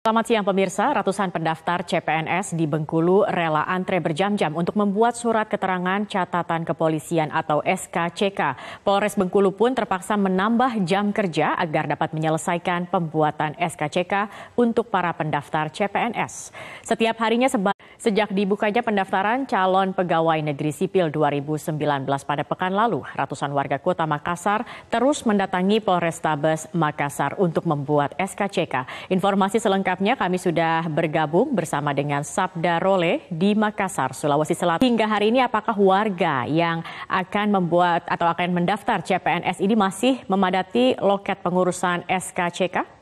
Selamat siang pemirsa, ratusan pendaftar CPNS di Bengkulu rela antre berjam-jam untuk membuat surat keterangan catatan kepolisian atau SKCK. Polres Bengkulu pun terpaksa menambah jam kerja agar dapat menyelesaikan pembuatan SKCK untuk para pendaftar CPNS. Setiap harinya sebab Sejak dibukanya pendaftaran calon pegawai negeri sipil 2019 pada pekan lalu, ratusan warga kota Makassar terus mendatangi Polrestabes Makassar untuk membuat SKCK. Informasi selengkapnya kami sudah bergabung bersama dengan Sabda Role di Makassar, Sulawesi Selatan. Hingga hari ini apakah warga yang akan membuat atau akan mendaftar CPNS ini masih memadati loket pengurusan SKCK?